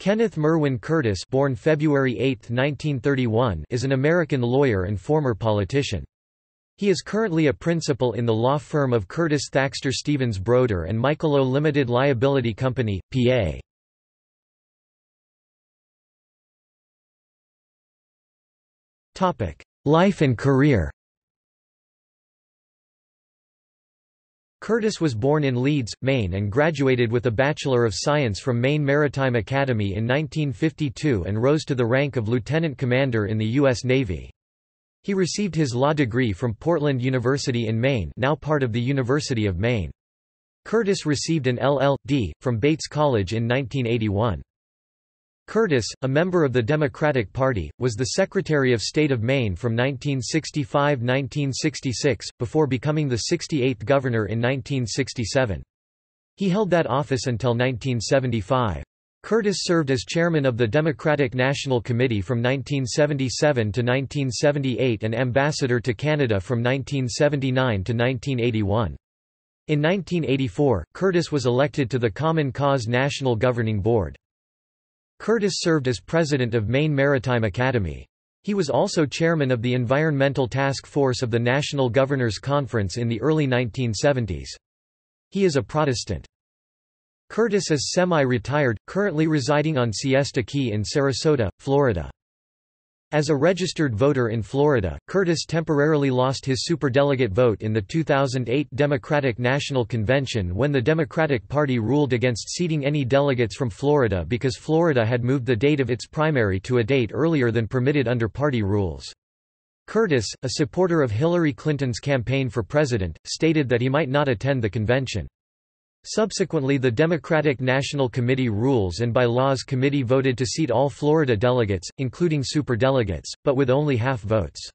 Kenneth Merwin Curtis born February 8, 1931, is an American lawyer and former politician. He is currently a principal in the law firm of Curtis Thaxter Stevens Broder and Michaelo Limited Liability Company, PA. Life and career Curtis was born in Leeds, Maine and graduated with a Bachelor of Science from Maine Maritime Academy in 1952 and rose to the rank of lieutenant commander in the U.S. Navy. He received his law degree from Portland University in Maine now part of the University of Maine. Curtis received an LL.D. from Bates College in 1981. Curtis, a member of the Democratic Party, was the Secretary of State of Maine from 1965–1966, before becoming the 68th governor in 1967. He held that office until 1975. Curtis served as chairman of the Democratic National Committee from 1977 to 1978 and ambassador to Canada from 1979 to 1981. In 1984, Curtis was elected to the Common Cause National Governing Board. Curtis served as president of Maine Maritime Academy. He was also chairman of the Environmental Task Force of the National Governors Conference in the early 1970s. He is a Protestant. Curtis is semi-retired, currently residing on Siesta Key in Sarasota, Florida. As a registered voter in Florida, Curtis temporarily lost his superdelegate vote in the 2008 Democratic National Convention when the Democratic Party ruled against seating any delegates from Florida because Florida had moved the date of its primary to a date earlier than permitted under party rules. Curtis, a supporter of Hillary Clinton's campaign for president, stated that he might not attend the convention. Subsequently the Democratic National Committee Rules and Bylaws Committee voted to seat all Florida delegates, including superdelegates, but with only half votes.